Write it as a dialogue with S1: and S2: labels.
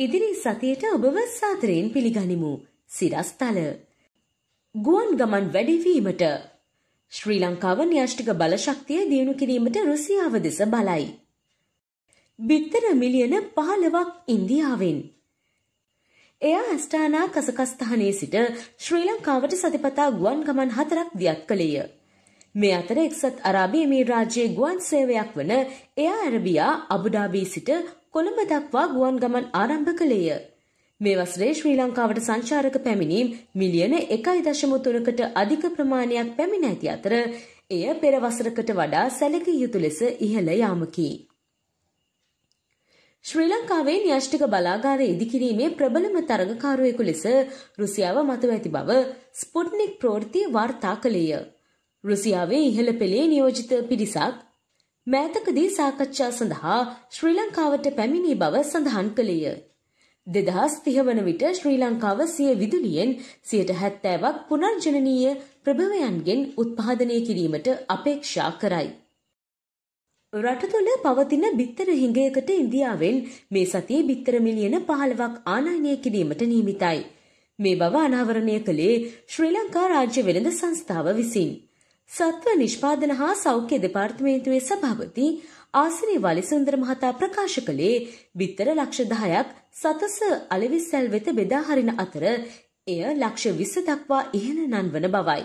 S1: ඉදිරි සතියට ඔබව සාතරයෙන් පිළිගනිමු. සිරස්තල. ගුවන් ගමන් වැඩිවීමට ශ්‍රී ලංකාව න්‍යෂ්ටික බලශක්තිය දියුණු කිරීමට රුසියාව දෙස බලයි. බිත්තර මිලියන පහළවක් ඉන්දියාවෙන්. එය අස්ටානා කසකස්ථානයේ සිට ශ්‍රී ලංකාවට සතිපතා ගුවන් ගමන් හතරක් දියත් කළේය. මේ අතර එක්සත් අරාබි මේ රාජ්‍යයේ ගුවන් සේවයක් වන එයා ඇරබියා අබුඩාබී සිට කොළඹ දක්වා ගුවන් ගමන් ආරම්භ කළේය. මේ වසරේ ශ්‍රී ලංකාවට සංචාරක පැමිණීම් මිලියන එකයි දශමුතුනකට අධික ප්‍රමාණයක් පැමිණ ඇති අතර එය පෙරවසරකට වඩා සැලකිය යුතු ලෙස ඉහළ යාමකි. ශ්‍රී ලංකාවේ න්‍යෂ්ටික බලාගාරය ඉදිකිරීමේ ප්‍රබලම තරගකාරුවෙකු ලෙස රුසියාව මතුව ඇති බව ස්පුට්නික් ප්‍රෝෘතිය වාර්තා කළේය. රුසියාවේ ඉහළ පෙළේ නියෝජිත පිරිසක් මෑතකදී සාකච්ඡා සඳහා ශ්‍රී ලංකාවට පැමිණි බව සඳහන් කළේය. දෙදහස් තිහවන විට ශ්‍රී ලංකාව සිය විදුලියෙන් සියට හැත්තෑවක් පුනර්ජනනීය ප්‍රභවයන්ගෙන් උත්පාදනය කිරීමට අපේක්ෂා කරයි. රට තුළ පවතින බිත්තර හිඟයකට ඉන්දියාවෙන් මේ සතිය බිත්තර මිලියන පහළවක් ආනයනය කිරීමට නීමිතයි. මේ බව අනාවරණය කළේ ශ්‍රී ලංකා රාජ්‍ය වෙළඳ සංස්ථාව විසින්. සත්ව නිෂ්පාදන හා සෞඛ්‍ය දෙපාර්තමේන්තුවේ සභාපති ආසිරි වලිසුන්දර මහතා ප්‍රකාශ කළේ බිත්තර ලක්ෂ දහයක් සතස අලෙවිස්සැල් වෙත බෙදා හරින අතර එය ලක්ෂ විස්ස දක්වා ඉහළ නන්වන බවයි.